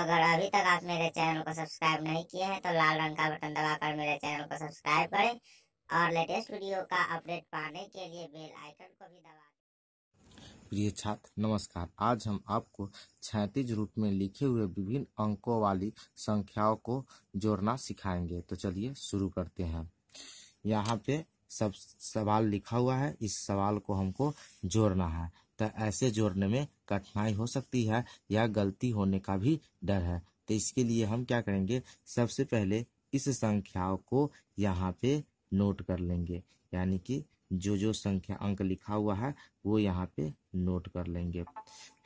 अगर अभी तक आप मेरे चैनल को सब्सक्राइब नहीं किए हैं तो लाल रंग का बटन दबाकर मेरे चैनल को सब्सक्राइब करें और लेटेस्ट वीडियो का अपडेट पाने के लिए बेल आइकन को भी दबा प्रिय छात्र नमस्कार आज हम आपको छैतीज रूप में लिखे हुए विभिन्न अंकों वाली संख्याओं को जोड़ना सिखाएंगे तो चलिए शुरू करते हैं यहाँ पे सब सवाल लिखा हुआ है इस सवाल को हमको जोड़ना है तो ऐसे जोड़ने में कठिनाई हो सकती है या गलती होने का भी डर है तो इसके लिए हम क्या करेंगे सबसे पहले इस संख्याओं को यहाँ पे नोट कर लेंगे यानी कि जो जो संख्या अंक लिखा हुआ है वो यहाँ पे नोट कर लेंगे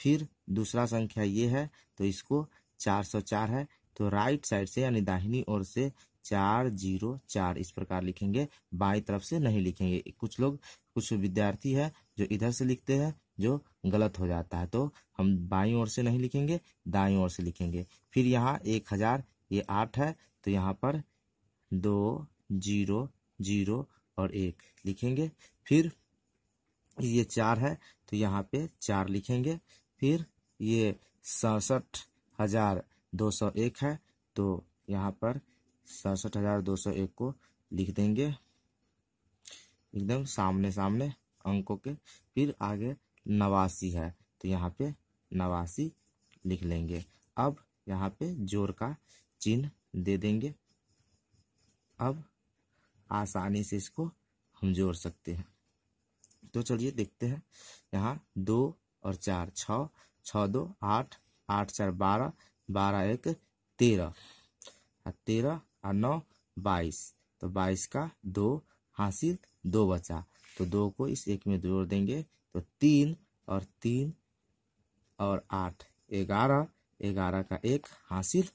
फिर दूसरा संख्या ये है तो इसको 404 है तो राइट साइड से यानी दाहिनी ओर से चार जीरो चार इस प्रकार लिखेंगे बाई तरफ से नहीं लिखेंगे कुछ लोग कुछ विद्यार्थी है जो इधर से लिखते हैं जो गलत हो जाता है तो हम बाई ओर से नहीं लिखेंगे दाई ओर से लिखेंगे फिर यहाँ एक हज़ार ये आठ है तो यहाँ पर दो जीरो जीरो और एक लिखेंगे फिर ये चार है तो यहाँ पे चार लिखेंगे फिर ये सड़सठ हजार दो सौ एक है तो यहाँ पर सड़सठ हजार दो सौ एक को लिख देंगे एकदम सामने सामने अंकों के फिर आगे नवासी है तो यहाँ पे नवासी लिख लेंगे अब यहाँ पे जोर का चिन्ह दे देंगे अब आसानी से इसको हम जोड़ सकते हैं तो चलिए देखते हैं यहाँ दो और चार छ छ दो आठ आठ चार बारह बारह एक तेरह हाँ, तेरह और हाँ, नौ बाईस तो बाईस का दो हासिल दो बचा तो दो को इस एक में जोड़ देंगे तो तीन और तीन और आठ ग्यारह ग्यारह का एक हासिल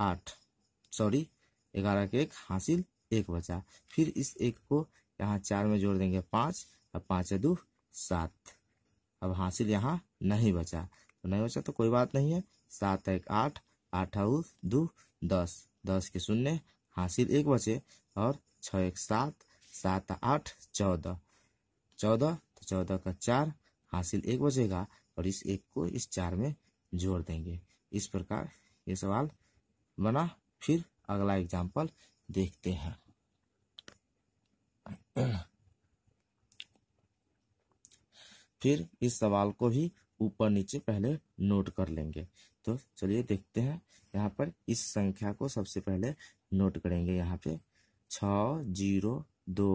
आठ सॉरी ग्यारह का एक हासिल एक बचा फिर इस एक को यहाँ चार में जोड़ देंगे पाँच और पाँच दो सात अब हासिल यहाँ नहीं बचा तो नहीं बचा तो कोई बात नहीं है सात एक आठ आठ दो दस दस के शून्य हासिल एक बचे और छः एक सात सात आठ चौदह चौदह चौदह का चार हासिल एक बचेगा और इस एक को इस चार में जोड़ देंगे इस प्रकार ये सवाल बना फिर अगला एग्जाम्पल देखते हैं फिर इस सवाल को भी ऊपर नीचे पहले नोट कर लेंगे तो चलिए देखते हैं यहाँ पर इस संख्या को सबसे पहले नोट करेंगे यहाँ पे छ जीरो दो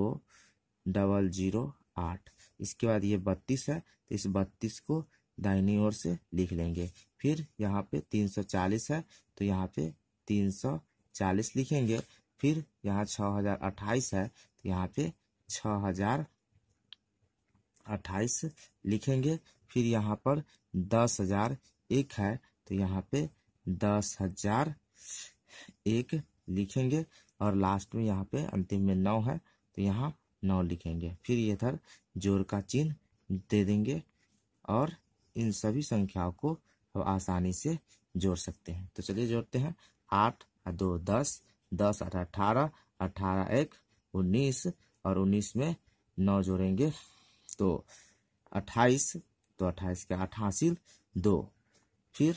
डबल जीरो आठ इसके बाद ये बत्तीस है तो इस बत्तीस को दाहिनी ओर से लिख लेंगे फिर यहाँ पे तीन सौ चालीस है तो यहाँ पे तीन सौ चालीस लिखेंगे फिर यहाँ छः हजार अट्ठाईस है तो यहाँ पे छः हजार अट्ठाईस लिखेंगे फिर यहाँ पर दस हजार एक है तो यहाँ पे दस हजार एक लिखेंगे और लास्ट में यहाँ पे अंतिम में नौ है तो यहाँ नौ लिखेंगे फिर ये इधर जोर का चिन्ह दे देंगे और इन सभी संख्याओं को आसानी से जोड़ सकते हैं तो चलिए जोड़ते हैं आठ दो दस दस आठ अठारह अठारह एक उन्नीस और उन्नीस में नौ जोड़ेंगे तो अट्ठाईस तो अट्ठाईस के आठ हासिल दो फिर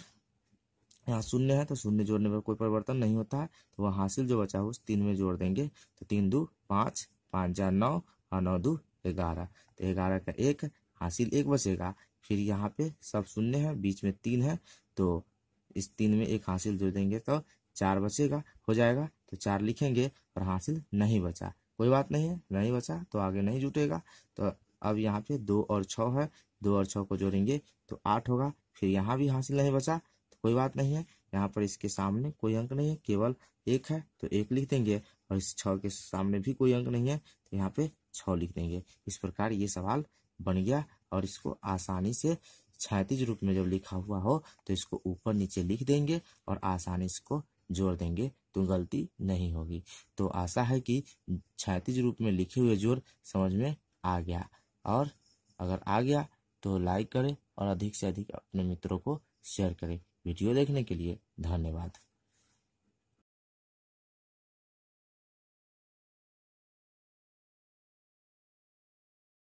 यहाँ शून्य है तो शून्य जोड़ने पर कोई परिवर्तन नहीं होता है तो वह हासिल जो बचा हो उस तीन में जोड़ देंगे तो तीन दो पाँच पाँच हजार नौ और नौ दो ग्यारह तो ग्यारह का एक हासिल एक बचेगा फिर यहाँ पे सब शून्य है बीच में तीन है तो इस तीन में एक हासिल जो देंगे तो चार बचेगा हो जाएगा तो चार लिखेंगे और हासिल नहीं बचा कोई बात नहीं है नहीं बचा तो आगे नहीं जुटेगा तो अब यहाँ पे दो और छः है दो और छः को जोड़ेंगे तो आठ होगा फिर यहाँ भी हासिल नहीं बचा तो कोई बात नहीं है यहाँ पर इसके सामने कोई अंक नहीं है केवल एक है तो एक लिख देंगे और इस छ के सामने भी कोई अंक नहीं है तो यहाँ पे छ लिख देंगे इस प्रकार ये सवाल बन गया और इसको आसानी से छैतीस रूप में जब लिखा हुआ हो तो इसको ऊपर नीचे लिख देंगे और आसानी इसको जोड़ देंगे तो गलती नहीं होगी तो आशा है कि छैतीस रूप में लिखे हुए जोर समझ में आ गया और अगर आ गया तो लाइक करें और अधिक से अधिक अपने मित्रों को शेयर करें वीडियो देखने के लिए धन्यवाद